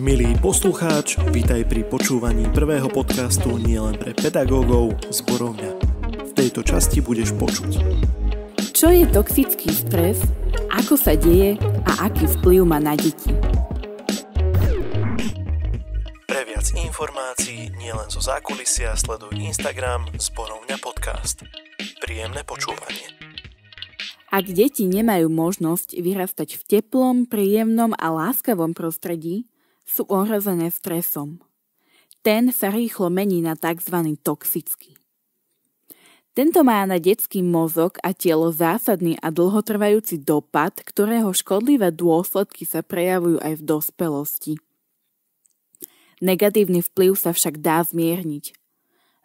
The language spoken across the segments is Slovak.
Milý poslucháč, vítaj pri počúvaní prvého podcastu nielen pre pedagógov z Borovňa. V tejto časti budeš počuť. Čo je toxický stres, ako sa deje a aký vplyv má na deti? Pre viac informácií nielen zo zákulisia sleduj Instagram z Borovňa podcast. Príjemné počúvanie. Ak deti nemajú možnosť vyrastať v teplom, príjemnom a láskavom prostredí, sú ohrozené stresom. Ten sa rýchlo mení na tzv. toxický. Tento má na detský mozog a telo zásadný a dlhotrvajúci dopad, ktorého škodlivé dôsledky sa prejavujú aj v dospelosti. Negatívny vplyv sa však dá zmierniť.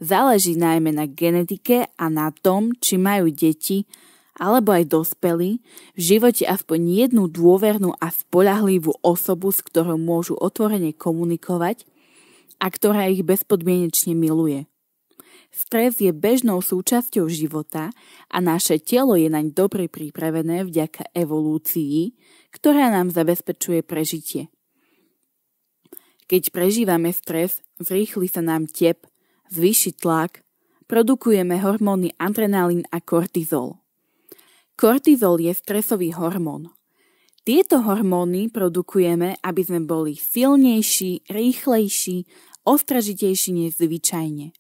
Záleží najmä na genetike a na tom, či majú deti alebo aj dospelí, v živote aspoň jednu dôvernú a spolahlivú osobu, s ktorou môžu otvorene komunikovať a ktorá ich bezpodmienečne miluje. Stres je bežnou súčasťou života a naše telo je naň dobre pripravené vďaka evolúcii, ktorá nám zabezpečuje prežitie. Keď prežívame stres, zrýchli sa nám tep, zvýši tlak, produkujeme hormóny adrenalín a kortizol. Kortizol je stresový hormón. Tieto hormóny produkujeme, aby sme boli silnejší, rýchlejší, ostražitejší než zvyčajne.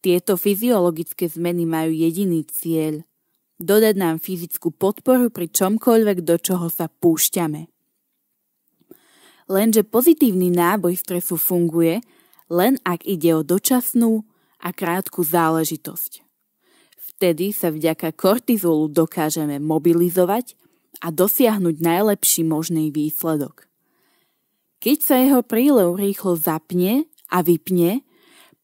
Tieto fyziologické zmeny majú jediný cieľ – dodať nám fyzickú podporu pri čomkoľvek, do čoho sa púšťame. Lenže pozitívny náboj stresu funguje len ak ide o dočasnú a krátku záležitosť vtedy sa vďaka kortizolu dokážeme mobilizovať a dosiahnuť najlepší možný výsledok. Keď sa jeho prílev rýchlo zapne a vypne,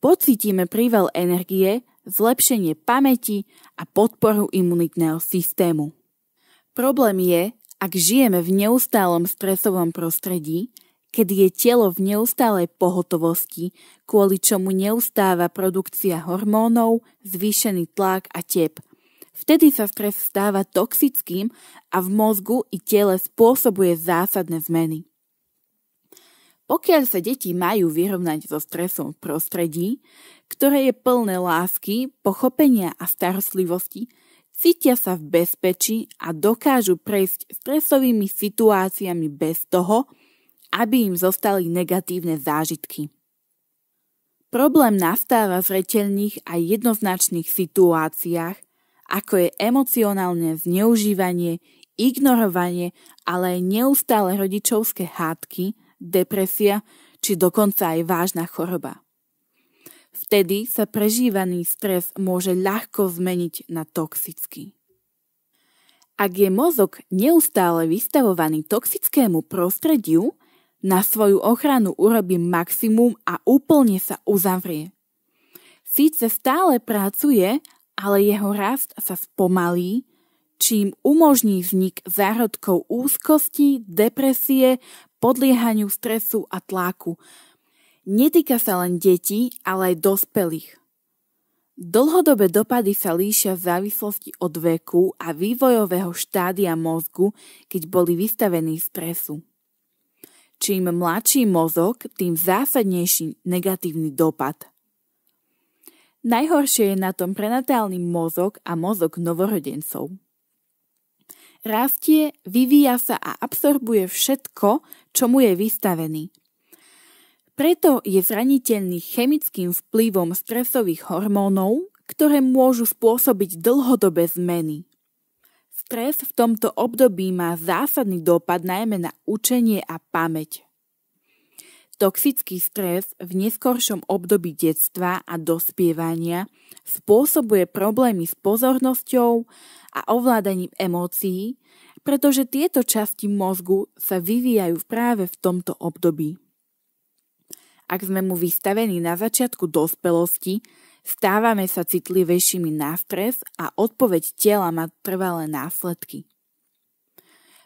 pocítime príval energie, zlepšenie pamäti a podporu imunitného systému. Problém je, ak žijeme v neustálom stresovom prostredí, kedy je telo v neustálej pohotovosti, kvôli čomu neustáva produkcia hormónov, zvýšený tlak a tep. Vtedy sa stres stáva toxickým a v mozgu i tele spôsobuje zásadné zmeny. Pokiaľ sa deti majú vyrovnať so stresom v prostredí, ktoré je plné lásky, pochopenia a starostlivosti, cítia sa v bezpečí a dokážu prejsť stresovými situáciami bez toho, aby im zostali negatívne zážitky. Problém nastáva v reteľných a jednoznačných situáciách, ako je emocionálne zneužívanie, ignorovanie, ale aj neustále rodičovské hádky, depresia či dokonca aj vážna choroba. Vtedy sa prežívaný stres môže ľahko zmeniť na toxický. Ak je mozog neustále vystavovaný toxickému prostrediu, na svoju ochranu urobí maximum a úplne sa uzavrie. Síce stále pracuje, ale jeho rast sa spomalí, čím umožní vznik zárodkov úzkosti, depresie, podliehaniu stresu a tlaku. Netýka sa len detí, ale aj dospelých. Dlhodobé dopady sa líšia v závislosti od veku a vývojového štádia mozgu, keď boli vystavení stresu. Čím mladší mozog, tým zásadnejší negatívny dopad. Najhoršie je na tom prenatálny mozog a mozog novorodencov. Rastie, vyvíja sa a absorbuje všetko, čomu je vystavený. Preto je zraniteľný chemickým vplyvom stresových hormónov, ktoré môžu spôsobiť dlhodobé zmeny. Stres v tomto období má zásadný dopad najmä na učenie a pamäť. Toxický stres v neskoršom období detstva a dospievania spôsobuje problémy s pozornosťou a ovládaním emócií, pretože tieto časti mozgu sa vyvíjajú práve v tomto období. Ak sme mu vystavení na začiatku dospelosti, Stávame sa citlivejšími na stres a odpoveď tela má trvalé následky.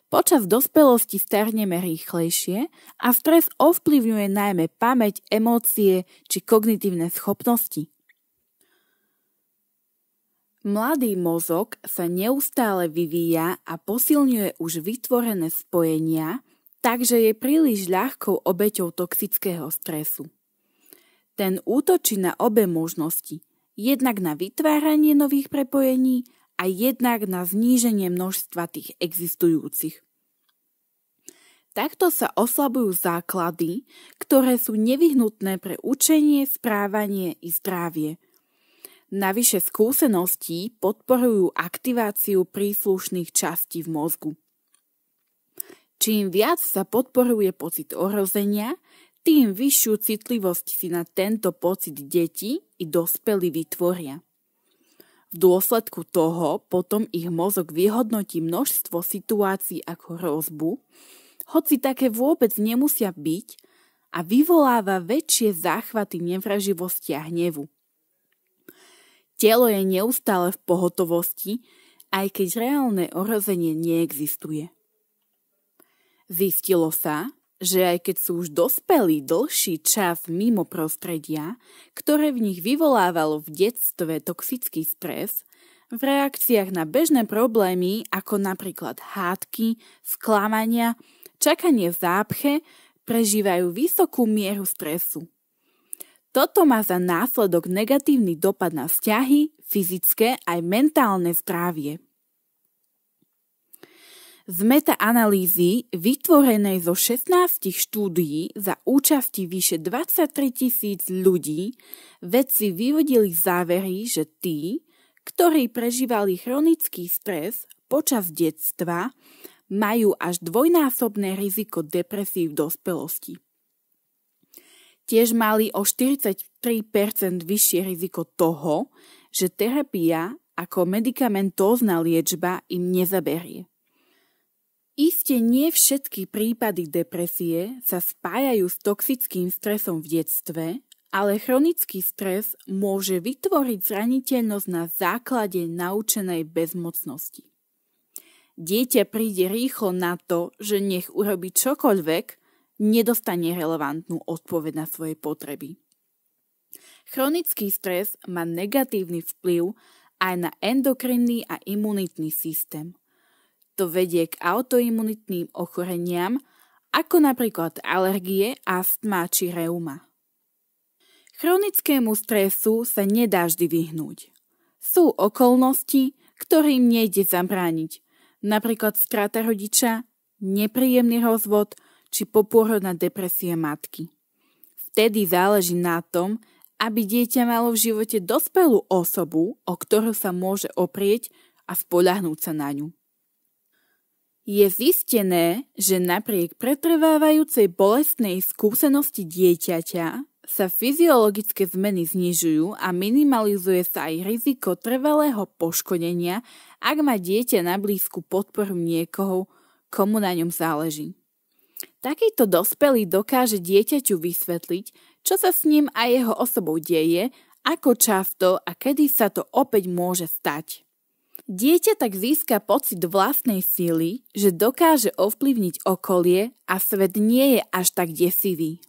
Počas dospelosti starneme rýchlejšie a stres ovplyvňuje najmä pamäť, emócie či kognitívne schopnosti. Mladý mozog sa neustále vyvíja a posilňuje už vytvorené spojenia, takže je príliš ľahkou obeťou toxického stresu. Ten útočí na obe možnosti, jednak na vytváranie nových prepojení a jednak na zníženie množstva tých existujúcich. Takto sa oslabujú základy, ktoré sú nevyhnutné pre učenie, správanie i zdravie. Navyše skúsenosti podporujú aktiváciu príslušných častí v mozgu. Čím viac sa podporuje pocit ohrozenia, tým vyššiu citlivosť si na tento pocit deti i dospelí vytvoria. V dôsledku toho potom ich mozog vyhodnotí množstvo situácií ako hrozbu, hoci také vôbec nemusia byť a vyvoláva väčšie záchvaty nevraživosti a hnevu. Telo je neustále v pohotovosti, aj keď reálne ohrozenie neexistuje. Zistilo sa, že aj keď sú už dospelí dlhší čas mimo prostredia, ktoré v nich vyvolávalo v detstve toxický stres, v reakciách na bežné problémy ako napríklad hádky, sklamania, čakanie v zápche prežívajú vysokú mieru stresu. Toto má za následok negatívny dopad na vzťahy, fyzické aj mentálne zdravie z metaanalýzy vytvorenej zo 16 štúdií za účasti vyše 23 tisíc ľudí vedci vyvodili závery, že tí, ktorí prežívali chronický stres počas detstva, majú až dvojnásobné riziko depresí v dospelosti. Tiež mali o 43% vyššie riziko toho, že terapia ako medicamentózna liečba im nezaberie. Iste nie všetky prípady depresie sa spájajú s toxickým stresom v detstve, ale chronický stres môže vytvoriť zraniteľnosť na základe naučenej bezmocnosti. Dieťa príde rýchlo na to, že nech urobi čokoľvek, nedostane relevantnú odpoveď na svoje potreby. Chronický stres má negatívny vplyv aj na endokrinný a imunitný systém, to vedie k autoimunitným ochoreniam, ako napríklad alergie, astma či reuma. Chronickému stresu sa nedá vždy vyhnúť. Sú okolnosti, ktorým nejde zabrániť, napríklad strata rodiča, nepríjemný rozvod či popôrodná depresie matky. Vtedy záleží na tom, aby dieťa malo v živote dospelú osobu, o ktorú sa môže oprieť a spoľahnúť sa na ňu. Je zistené, že napriek pretrvávajúcej bolestnej skúsenosti dieťaťa sa fyziologické zmeny znižujú a minimalizuje sa aj riziko trvalého poškodenia, ak má dieťa na blízku podporu niekoho, komu na ňom záleží. Takýto dospelý dokáže dieťaťu vysvetliť, čo sa s ním a jeho osobou deje, ako často a kedy sa to opäť môže stať. Dieťa tak získa pocit vlastnej síly, že dokáže ovplyvniť okolie a svet nie je až tak desivý.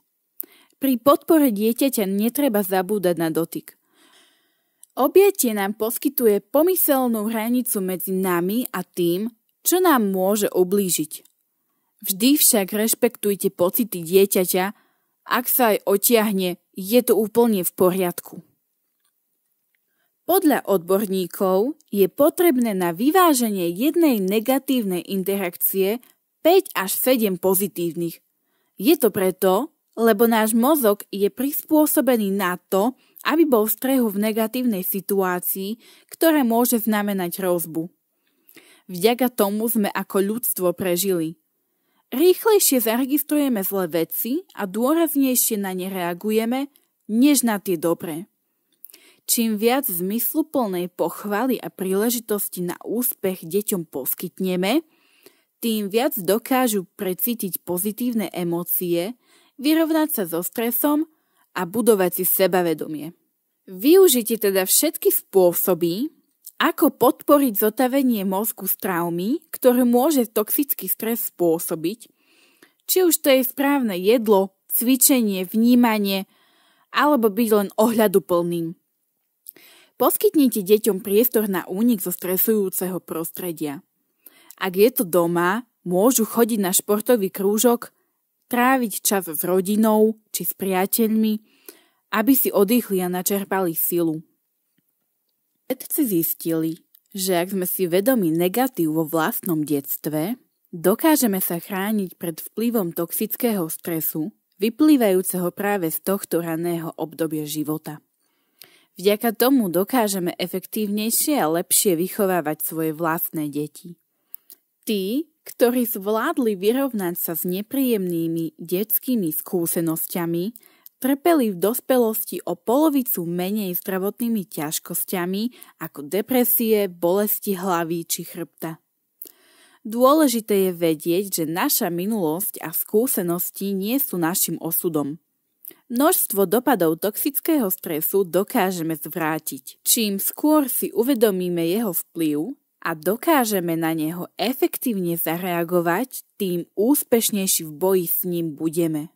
Pri podpore dieťaťa netreba zabúdať na dotyk. Objatie nám poskytuje pomyselnú hranicu medzi nami a tým, čo nám môže oblížiť. Vždy však rešpektujte pocity dieťaťa, ak sa aj otiahne, je to úplne v poriadku. Podľa odborníkov je potrebné na vyváženie jednej negatívnej interakcie 5 až 7 pozitívnych. Je to preto, lebo náš mozog je prispôsobený na to, aby bol v strehu v negatívnej situácii, ktoré môže znamenať rozbu. Vďaka tomu sme ako ľudstvo prežili. Rýchlejšie zaregistrujeme zlé veci a dôraznejšie na ne reagujeme, než na tie dobré. Čím viac zmysluplnej pochvaly a príležitosti na úspech deťom poskytneme, tým viac dokážu precítiť pozitívne emócie, vyrovnať sa so stresom a budovať si sebavedomie. Využite teda všetky spôsoby, ako podporiť zotavenie mozgu z traumy, ktoré môže toxický stres spôsobiť, či už to je správne jedlo, cvičenie, vnímanie, alebo byť len ohľaduplným. Poskytnite deťom priestor na únik zo stresujúceho prostredia. Ak je to doma, môžu chodiť na športový krúžok, tráviť čas s rodinou či s priateľmi, aby si oddychli a načerpali silu. Vedci zistili, že ak sme si vedomi negatív vo vlastnom detstve, dokážeme sa chrániť pred vplyvom toxického stresu, vyplývajúceho práve z tohto raného obdobia života. Vďaka tomu dokážeme efektívnejšie a lepšie vychovávať svoje vlastné deti. Tí, ktorí zvládli vyrovnať sa s nepríjemnými detskými skúsenosťami, trpeli v dospelosti o polovicu menej zdravotnými ťažkosťami ako depresie, bolesti hlavy či chrbta. Dôležité je vedieť, že naša minulosť a skúsenosti nie sú našim osudom. Množstvo dopadov toxického stresu dokážeme zvrátiť. Čím skôr si uvedomíme jeho vplyv a dokážeme na neho efektívne zareagovať, tým úspešnejší v boji s ním budeme.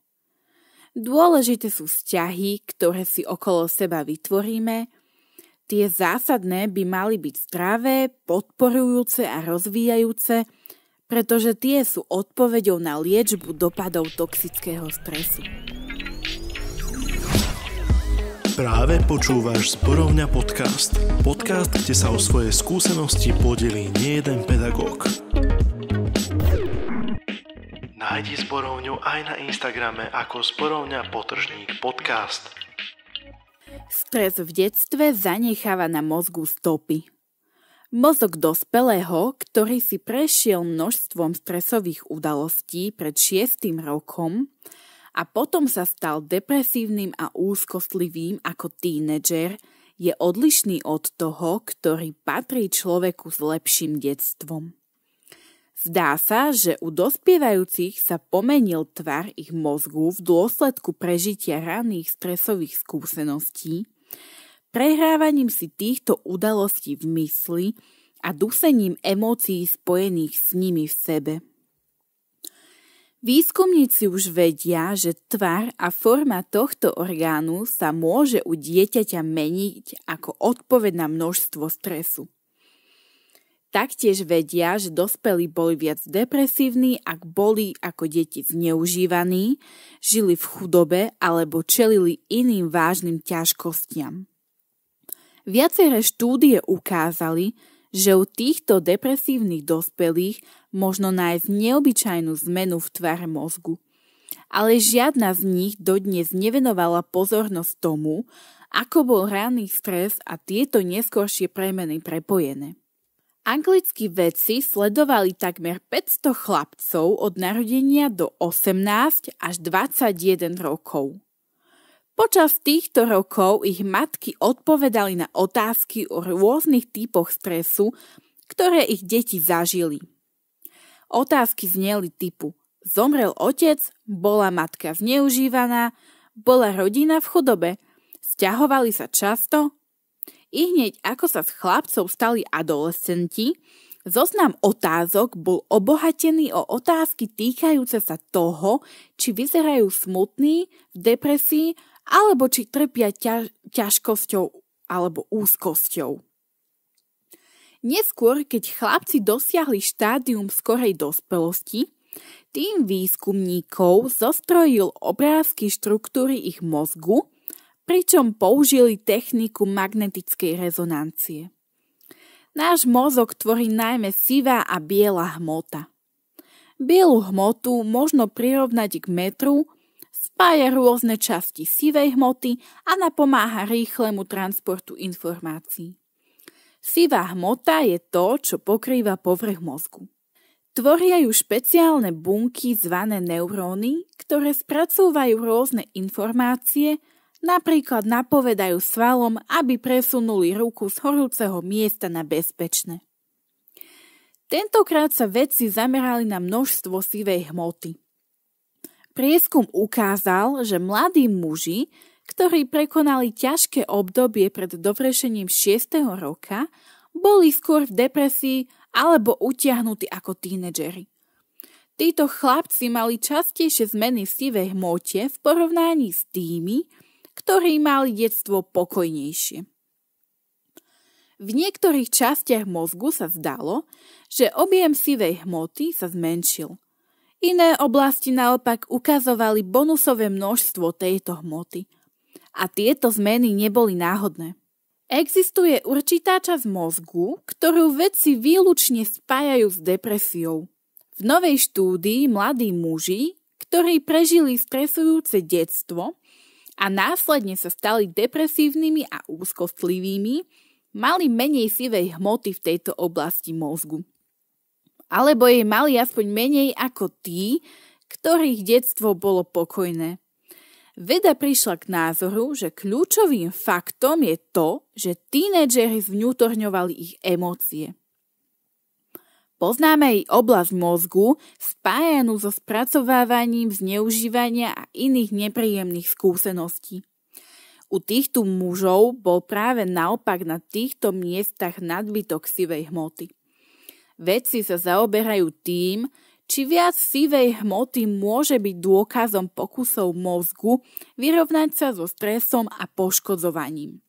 Dôležité sú vzťahy, ktoré si okolo seba vytvoríme. Tie zásadné by mali byť zdravé, podporujúce a rozvíjajúce, pretože tie sú odpoveďou na liečbu dopadov toxického stresu. Práve počúvaš Zborovňa podcast. Podcast, kde sa o svoje skúsenosti podelí nejeden pedagóg. Nájdi Zborovňu aj na Instagrame ako Zborovňa potržník podcast. Stres v detstve zanecháva na mozgu stopy. Mozog dospelého, ktorý si prešiel množstvom stresových udalostí pred 6. rokom, a potom sa stal depresívnym a úzkostlivým ako tínedžer, je odlišný od toho, ktorý patrí človeku s lepším detstvom. Zdá sa, že u dospievajúcich sa pomenil tvar ich mozgu v dôsledku prežitia raných stresových skúseností, prehrávaním si týchto udalostí v mysli a dusením emócií spojených s nimi v sebe. Výskumníci už vedia, že tvar a forma tohto orgánu sa môže u dieťaťa meniť ako odpoveď na množstvo stresu. Taktiež vedia, že dospelí boli viac depresívni, ak boli ako deti zneužívaní, žili v chudobe alebo čelili iným vážnym ťažkostiam. Viaceré štúdie ukázali, že u týchto depresívnych dospelých možno nájsť neobyčajnú zmenu v tvare mozgu. Ale žiadna z nich dodnes nevenovala pozornosť tomu, ako bol ranný stres a tieto neskôršie premeny prepojené. Anglickí vedci sledovali takmer 500 chlapcov od narodenia do 18 až 21 rokov. Počas týchto rokov ich matky odpovedali na otázky o rôznych typoch stresu, ktoré ich deti zažili. Otázky zneli typu Zomrel otec, bola matka zneužívaná, bola rodina v chudobe, sťahovali sa často. I hneď ako sa s chlapcov stali adolescenti, zoznam otázok bol obohatený o otázky týkajúce sa toho, či vyzerajú smutní, v depresii alebo či trpia ťažkosťou alebo úzkosťou. Neskôr, keď chlapci dosiahli štádium skorej dospelosti, tým výskumníkov zostrojil obrázky štruktúry ich mozgu, pričom použili techniku magnetickej rezonancie. Náš mozog tvorí najmä sivá a biela hmota. Bielu hmotu možno prirovnať k metru, spája rôzne časti sivej hmoty a napomáha rýchlemu transportu informácií. Sivá hmota je to, čo pokrýva povrch mozgu. Tvoria ju špeciálne bunky zvané neuróny, ktoré spracúvajú rôzne informácie, napríklad napovedajú svalom, aby presunuli ruku z horúceho miesta na bezpečné. Tentokrát sa vedci zamerali na množstvo sivej hmoty. Prieskum ukázal, že mladí muži ktorí prekonali ťažké obdobie pred dovršením 6. roka, boli skôr v depresii alebo utiahnutí ako tínedžeri. Títo chlapci mali častejšie zmeny v sivej hmote v porovnaní s tými, ktorí mali detstvo pokojnejšie. V niektorých častiach mozgu sa zdalo, že objem sivej hmoty sa zmenšil. Iné oblasti naopak ukazovali bonusové množstvo tejto hmoty – a tieto zmeny neboli náhodné. Existuje určitá časť mozgu, ktorú vedci výlučne spájajú s depresiou. V novej štúdii mladí muži, ktorí prežili stresujúce detstvo a následne sa stali depresívnymi a úzkostlivými, mali menej sivej hmoty v tejto oblasti mozgu. Alebo jej mali aspoň menej ako tí, ktorých detstvo bolo pokojné. Veda prišla k názoru, že kľúčovým faktom je to, že tínedžeri vnútorňovali ich emócie. Poznáme aj oblasť mozgu spájanú so spracovávaním zneužívania a iných nepríjemných skúseností. U týchto mužov bol práve naopak na týchto miestach nadbytok sivej hmoty. Vedci sa zaoberajú tým, či viac sivej hmoty môže byť dôkazom pokusov mozgu vyrovnať sa so stresom a poškodzovaním?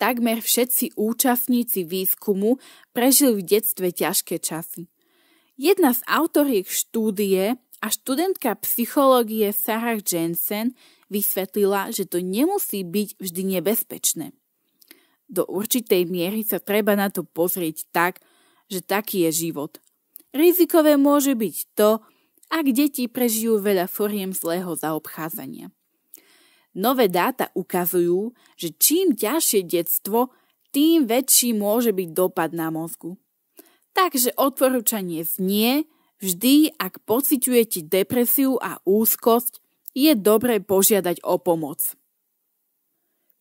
Takmer všetci účastníci výskumu prežili v detstve ťažké časy. Jedna z autoriek štúdie a študentka psychológie Sarah Jensen vysvetlila, že to nemusí byť vždy nebezpečné. Do určitej miery sa treba na to pozrieť tak, že taký je život Rizikové môže byť to, ak deti prežijú veľa foriem zlého zaobchádzania. Nové dáta ukazujú, že čím ťažšie detstvo, tým väčší môže byť dopad na mozgu. Takže odporúčanie znie, vždy ak pociťujete depresiu a úzkosť, je dobré požiadať o pomoc.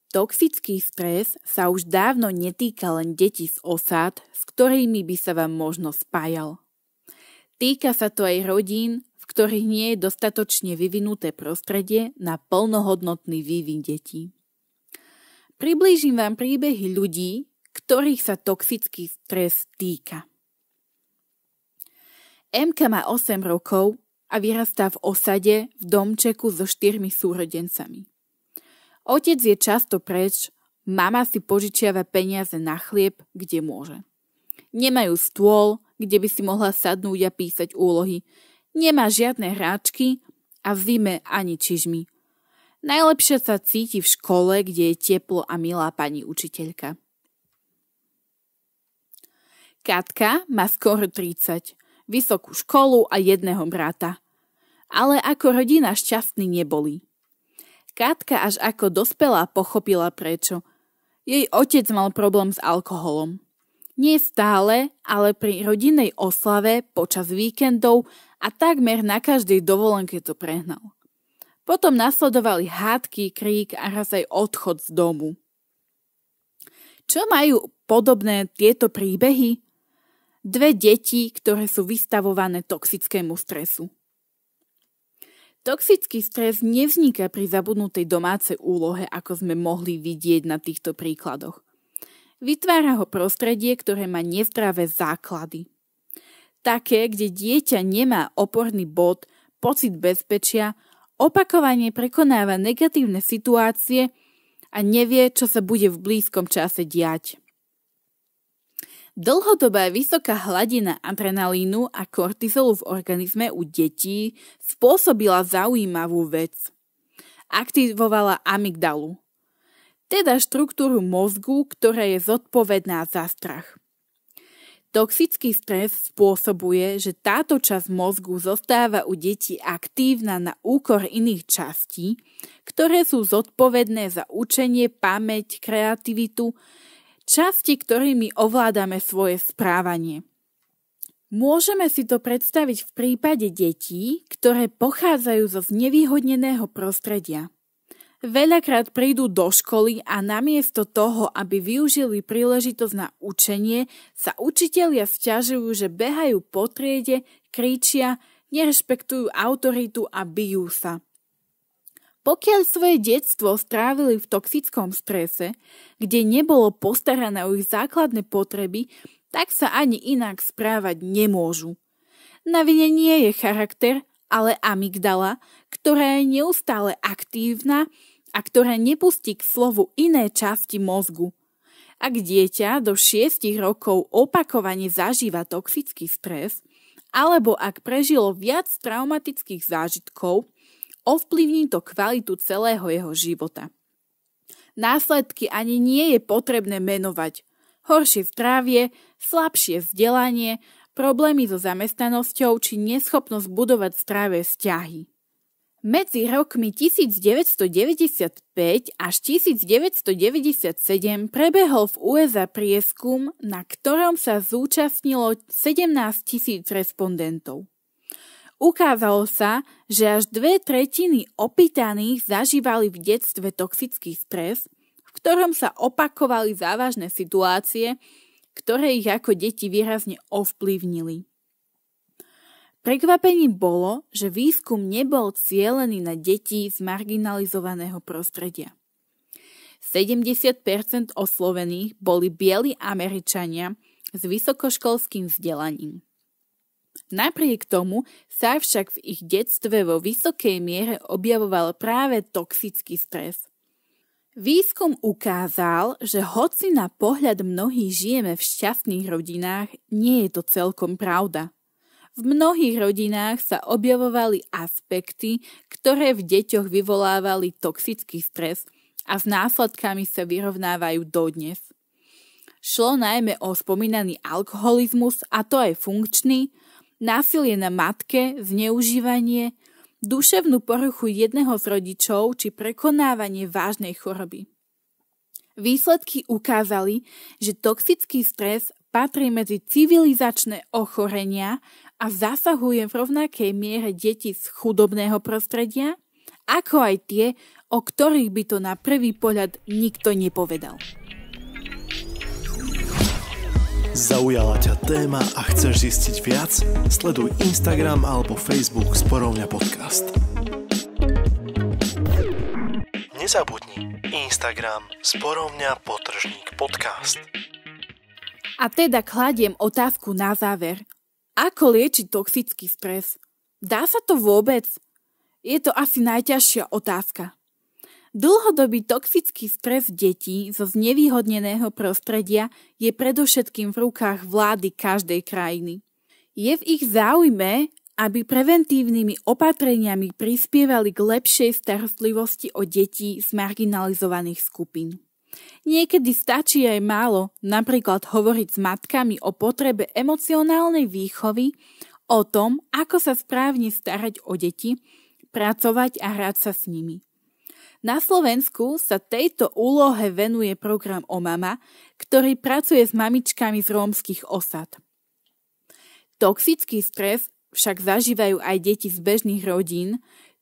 Toxický stres sa už dávno netýka len detí z osád, s ktorými by sa vám možno spájal. Týka sa to aj rodín, v ktorých nie je dostatočne vyvinuté prostredie na plnohodnotný vývin detí. Priblížim vám príbehy ľudí, ktorých sa toxický stres týka. Emka má 8 rokov a vyrastá v osade v domčeku so štyrmi súrodencami. Otec je často preč, mama si požičiava peniaze na chlieb, kde môže. Nemajú stôl, kde by si mohla sadnúť a písať úlohy. Nemá žiadne hráčky a v zime ani čižmy. Najlepšie sa cíti v škole, kde je teplo a milá pani učiteľka. Katka má skoro 30, vysokú školu a jedného brata. Ale ako rodina šťastní neboli. Katka až ako dospelá pochopila prečo. Jej otec mal problém s alkoholom. Nie stále, ale pri rodinej oslave, počas víkendov a takmer na každej dovolenke to prehnal. Potom nasledovali hádky, krík a raz aj odchod z domu. Čo majú podobné tieto príbehy? Dve deti, ktoré sú vystavované toxickému stresu. Toxický stres nevzniká pri zabudnutej domácej úlohe, ako sme mohli vidieť na týchto príkladoch. Vytvára ho prostredie, ktoré má nezdravé základy. Také, kde dieťa nemá oporný bod, pocit bezpečia, opakovane prekonáva negatívne situácie a nevie, čo sa bude v blízkom čase diať. Dlhodobá vysoká hladina adrenalínu a kortizolu v organizme u detí spôsobila zaujímavú vec. Aktivovala amygdalu, teda štruktúru mozgu, ktorá je zodpovedná za strach. Toxický stres spôsobuje, že táto časť mozgu zostáva u detí aktívna na úkor iných častí, ktoré sú zodpovedné za učenie, pamäť, kreativitu, časti, ktorými ovládame svoje správanie. Môžeme si to predstaviť v prípade detí, ktoré pochádzajú zo znevýhodneného prostredia. Veľakrát prídu do školy a namiesto toho, aby využili príležitosť na učenie, sa učitelia sťažujú, že behajú po triede, kričia, nerešpektujú autoritu a bijú sa. Pokiaľ svoje detstvo strávili v toxickom strese, kde nebolo postarané o ich základné potreby, tak sa ani inak správať nemôžu. Na vine nie je charakter, ale amygdala, ktorá je neustále aktívna a ktoré nepustí k slovu iné časti mozgu. Ak dieťa do 6 rokov opakovane zažíva toxický stres, alebo ak prežilo viac traumatických zážitkov, ovplyvní to kvalitu celého jeho života. Následky ani nie je potrebné menovať. Horšie zdravie, slabšie vzdelanie, problémy so zamestnanosťou či neschopnosť budovať zdravé vzťahy. Medzi rokmi 1995 až 1997 prebehol v USA prieskum, na ktorom sa zúčastnilo 17 tisíc respondentov. Ukázalo sa, že až dve tretiny opýtaných zažívali v detstve toxický stres, v ktorom sa opakovali závažné situácie, ktoré ich ako deti výrazne ovplyvnili. Prekvapením bolo, že výskum nebol cielený na deti z marginalizovaného prostredia. 70% oslovených boli bieli Američania s vysokoškolským vzdelaním. Napriek tomu sa však v ich detstve vo vysokej miere objavoval práve toxický stres. Výskum ukázal, že hoci na pohľad mnohých žijeme v šťastných rodinách, nie je to celkom pravda. V mnohých rodinách sa objavovali aspekty, ktoré v deťoch vyvolávali toxický stres a s následkami sa vyrovnávajú dodnes. Šlo najmä o spomínaný alkoholizmus, a to aj funkčný, násilie na matke, zneužívanie, duševnú poruchu jedného z rodičov či prekonávanie vážnej choroby. Výsledky ukázali, že toxický stres patrí medzi civilizačné ochorenia a zasahujem v rovnakej miere deti z chudobného prostredia, ako aj tie, o ktorých by to na prvý pohľad nikto nepovedal. Zaujala ťa téma a chceš zistiť viac? Sleduj Instagram alebo Facebook Sporovňa podcast. Nezabudni Instagram Sporovňa potržník podcast. A teda kladiem otázku na záver. Ako liečiť toxický stres? Dá sa to vôbec? Je to asi najťažšia otázka. Dlhodobý toxický stres detí zo znevýhodneného prostredia je predovšetkým v rukách vlády každej krajiny. Je v ich záujme, aby preventívnymi opatreniami prispievali k lepšej starostlivosti o detí z marginalizovaných skupín. Niekedy stačí aj málo, napríklad hovoriť s matkami o potrebe emocionálnej výchovy, o tom, ako sa správne starať o deti, pracovať a hrať sa s nimi. Na Slovensku sa tejto úlohe venuje program O mama, ktorý pracuje s mamičkami z rómskych osad. Toxický stres však zažívajú aj deti z bežných rodín,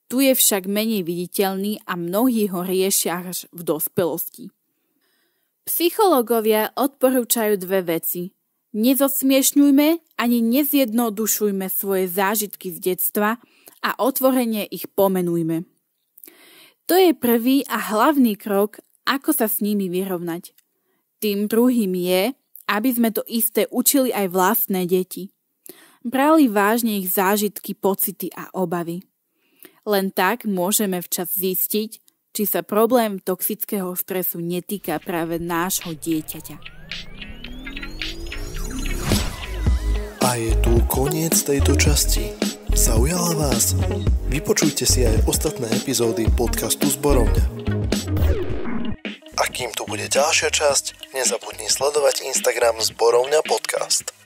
tu je však menej viditeľný a mnohí ho riešia až v dospelosti. Psychológovia odporúčajú dve veci. Nezosmiešňujme ani nezjednodušujme svoje zážitky z detstva a otvorene ich pomenujme. To je prvý a hlavný krok, ako sa s nimi vyrovnať. Tým druhým je, aby sme to isté učili aj vlastné deti. Brali vážne ich zážitky, pocity a obavy. Len tak môžeme včas zistiť, či sa problém toxického stresu netýka práve nášho dieťaťa. A je tu koniec tejto časti. Zaujala vás? Vypočujte si aj ostatné epizódy podcastu Zborovňa. A kým tu bude ďalšia časť, nezabudni sledovať Instagram Zborovňa podcast.